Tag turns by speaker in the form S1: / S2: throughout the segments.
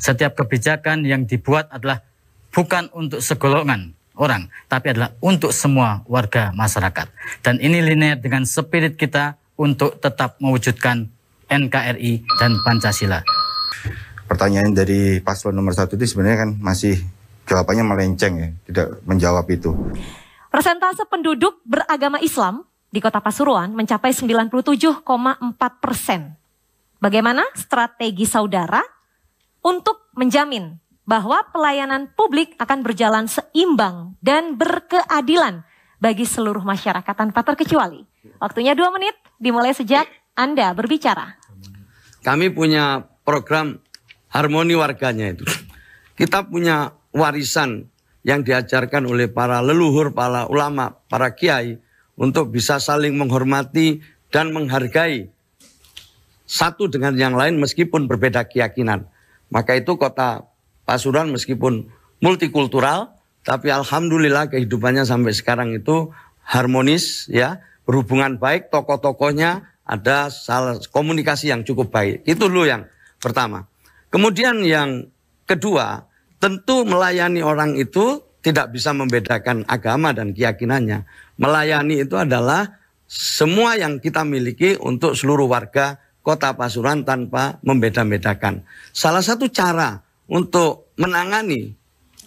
S1: Setiap kebijakan yang dibuat adalah bukan untuk segolongan orang, tapi adalah untuk semua warga masyarakat. Dan ini linear dengan spirit kita untuk tetap mewujudkan NKRI dan Pancasila.
S2: Pertanyaan dari paslon nomor satu itu sebenarnya kan masih jawabannya melenceng ya, tidak menjawab itu.
S3: Persentase penduduk beragama Islam di kota Pasuruan mencapai 97,4 persen. Bagaimana strategi saudara untuk menjamin bahwa pelayanan publik akan berjalan seimbang dan berkeadilan bagi seluruh masyarakat tanpa terkecuali. Waktunya dua menit, dimulai sejak Anda berbicara.
S4: Kami punya program harmoni warganya itu. Kita punya warisan yang diajarkan oleh para leluhur, para ulama, para kiai untuk bisa saling menghormati dan menghargai satu dengan yang lain meskipun berbeda keyakinan. Maka itu kota Pasuruan meskipun multikultural, tapi alhamdulillah kehidupannya sampai sekarang itu harmonis ya, berhubungan baik, tokoh-tokohnya ada salah komunikasi yang cukup baik. Itu dulu yang pertama. Kemudian yang kedua, tentu melayani orang itu tidak bisa membedakan agama dan keyakinannya. Melayani itu adalah semua yang kita miliki untuk seluruh warga kota Pasuruan tanpa membeda-bedakan. Salah satu cara untuk menangani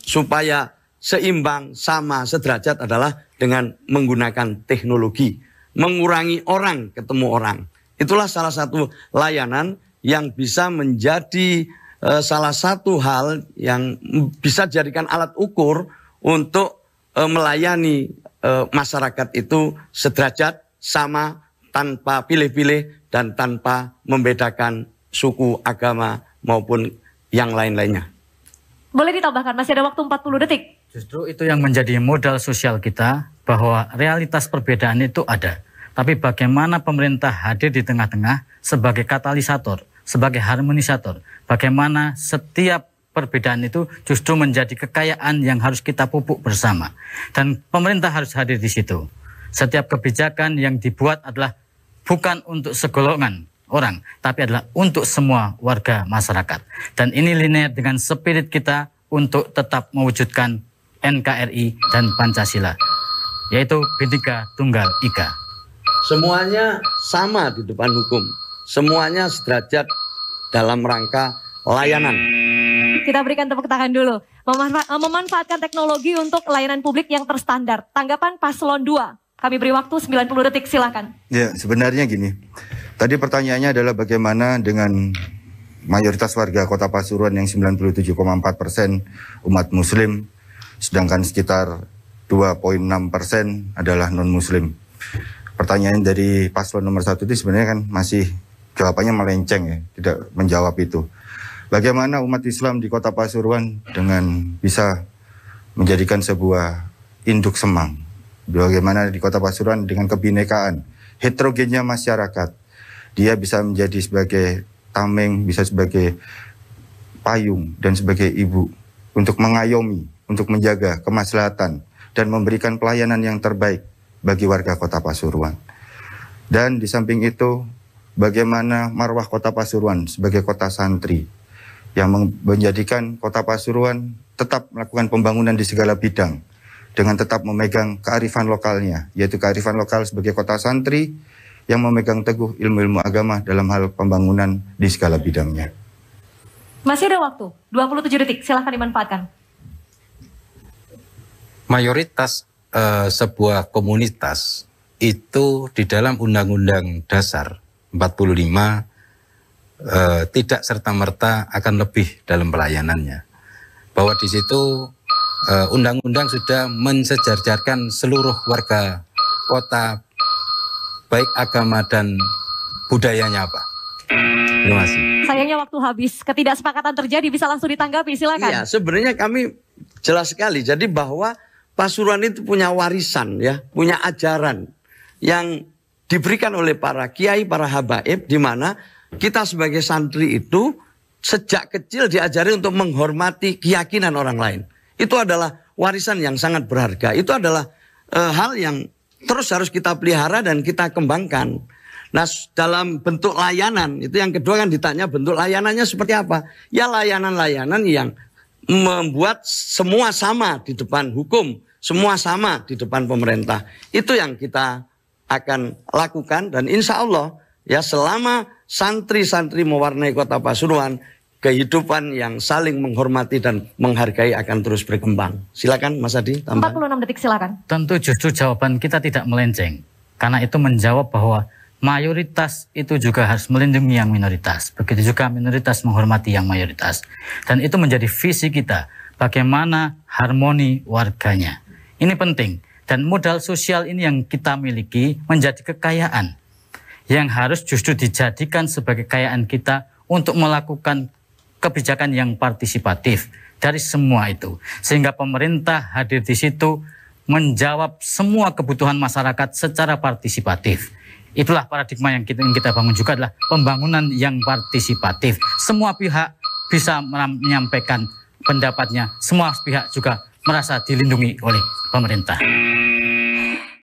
S4: supaya seimbang, sama, sederajat adalah dengan menggunakan teknologi. Mengurangi orang ketemu orang. Itulah salah satu layanan yang bisa menjadi eh, salah satu hal yang bisa dijadikan alat ukur untuk eh, melayani eh, masyarakat itu sederajat, sama, tanpa pilih-pilih dan tanpa membedakan suku, agama maupun yang lain-lainnya.
S3: Boleh ditambahkan, masih ada waktu 40 detik.
S4: Justru itu yang menjadi modal
S1: sosial kita bahwa realitas perbedaan itu ada. Tapi bagaimana pemerintah hadir di tengah-tengah sebagai katalisator, sebagai harmonisator. Bagaimana setiap perbedaan itu justru menjadi kekayaan yang harus kita pupuk bersama. Dan pemerintah harus hadir di situ. Setiap kebijakan yang dibuat adalah bukan untuk segolongan orang, tapi adalah untuk semua warga masyarakat. Dan ini linear dengan spirit kita untuk tetap mewujudkan NKRI dan Pancasila, yaitu b Tunggal Ika.
S4: Semuanya sama di depan hukum, semuanya sederajat dalam rangka layanan.
S3: Kita berikan tepuk tangan dulu. Memanfa memanfaatkan teknologi untuk layanan publik yang terstandar. Tanggapan paslon 2, kami beri waktu 90 detik, silakan.
S2: Ya, sebenarnya gini. Tadi pertanyaannya adalah bagaimana dengan mayoritas warga kota Pasuruan yang 97,4 persen umat muslim, sedangkan sekitar 2,6 persen adalah non-muslim. Pertanyaan dari paslon nomor satu itu sebenarnya kan masih jawabannya melenceng ya, tidak menjawab itu. Bagaimana umat Islam di kota Pasuruan dengan bisa menjadikan sebuah induk semang bagaimana di Kota Pasuruan dengan kebinekaan, heterogennya masyarakat. Dia bisa menjadi sebagai tameng, bisa sebagai payung dan sebagai ibu untuk mengayomi, untuk menjaga kemaslahatan dan memberikan pelayanan yang terbaik bagi warga Kota Pasuruan. Dan di samping itu, bagaimana marwah Kota Pasuruan sebagai kota santri yang menjadikan Kota Pasuruan tetap melakukan pembangunan di segala bidang dengan tetap memegang kearifan lokalnya, yaitu kearifan lokal sebagai kota santri yang memegang teguh ilmu-ilmu agama dalam hal pembangunan di segala bidangnya.
S3: Masih ada waktu, 27 detik, silahkan dimanfaatkan.
S2: Mayoritas
S1: uh, sebuah komunitas itu di dalam Undang-Undang Dasar 45 eh, tidak serta merta akan lebih dalam pelayanannya. Bahwa di situ Eh, undang-undang sudah mensejajarkan seluruh warga kota baik agama dan
S4: budayanya apa. Terima kasih.
S3: Sayangnya waktu habis, ketidaksepakatan terjadi bisa langsung ditanggapi, silakan. Iya,
S4: sebenarnya kami jelas sekali. Jadi bahwa Pasuruan itu punya warisan ya, punya ajaran yang diberikan oleh para kiai, para habaib di mana kita sebagai santri itu sejak kecil diajari untuk menghormati keyakinan orang lain. Itu adalah warisan yang sangat berharga. Itu adalah e, hal yang terus harus kita pelihara dan kita kembangkan. Nah, dalam bentuk layanan itu yang kedua kan ditanya bentuk layanannya seperti apa? Ya layanan-layanan yang membuat semua sama di depan hukum, semua sama di depan pemerintah. Itu yang kita akan lakukan dan insya Allah ya selama santri-santri mewarnai kota Pasuruan kehidupan yang saling menghormati dan menghargai akan terus berkembang. Silakan Mas Adi. Tambah. 46 detik
S3: silakan.
S1: Tentu justru jawaban kita tidak melenceng. Karena itu menjawab bahwa mayoritas itu juga harus melindungi yang minoritas. Begitu juga minoritas menghormati yang mayoritas. Dan itu menjadi visi kita. Bagaimana harmoni warganya. Ini penting. Dan modal sosial ini yang kita miliki menjadi kekayaan. Yang harus justru dijadikan sebagai kekayaan kita untuk melakukan kebijakan yang partisipatif dari semua itu. Sehingga pemerintah hadir di situ menjawab semua kebutuhan masyarakat secara partisipatif. Itulah paradigma yang kita, yang kita bangun juga adalah pembangunan yang partisipatif. Semua pihak bisa menyampaikan pendapatnya. Semua pihak juga merasa dilindungi oleh pemerintah.